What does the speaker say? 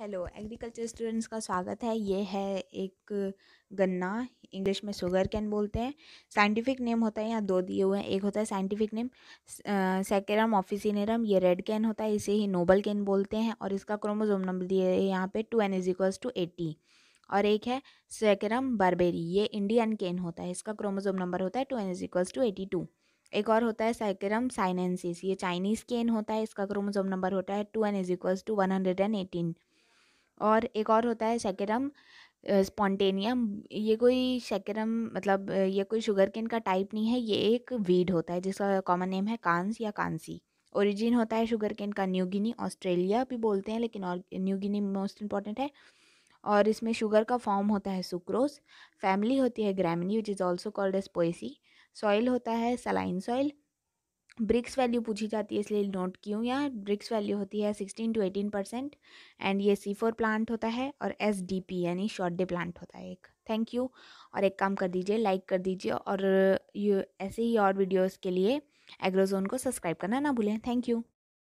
hello agriculture students का स्वागत है ये है एक गन्ना इंग्लिश में शुगर कैन बोलते हैं साइंटिफिक नेम होता है यहाँ दो दिए हुए हैं एक होता है साइंटिफिक नेम सेकेरम ऑफिसिनेरम ये रेड कैन होता है इसे ही नोबल कैन बोलते हैं और इसका क्रोमोजोम नंबर दिए है यहाँ पे two N is equals to eighty और एक है सेकेरम बारबेरी ये इंडियन कैन होता है इसका क्रोमोजोम नंबर होता है two N is equals to eighty two एक और होता है साइकेरम साइनेंसिस ये चाइनीज़ केन होता है इसका क्रोमोजोम नंबर होता है two N is equals to one hundred and eighteen और एक और होता है सेकेरम स्पॉन्टेनियम ये कोई सेकेरम मतलब ये कोई शुगर केन का टाइप नहीं है ये एक वीड होता है जिसका कॉमन नेम है कांस या कांसी ओरिजिन होता है शुगर केन का न्यू गिनी ऑस्ट्रेलिया भी बोलते हैं लेकिन और न्यू गिनी मोस्ट इंपॉर्टेंट है और इसमें शुगर का फॉर्म होता है सुक्रोस फैमिली होती है Gramineae which is also called as Poaceae soil होता है सलाइन सॉइल ब्रिक्स वैल्यू पूछी जाती है इसलिए नोट की हूँ यहाँ ब्रिक्स वैल्यू होती है sixteen to eighteen percent and ये सी फोर प्लांट होता है और एस डी पी यानी शॉर्ट डे प्लांट होता है एक थैंक यू और एक काम कर दीजिए लाइक कर दीजिए और ये ऐसे ही और वीडियोज़ के लिए एग्रोजोन को सब्सक्राइब करना ना भूलें थैंक यू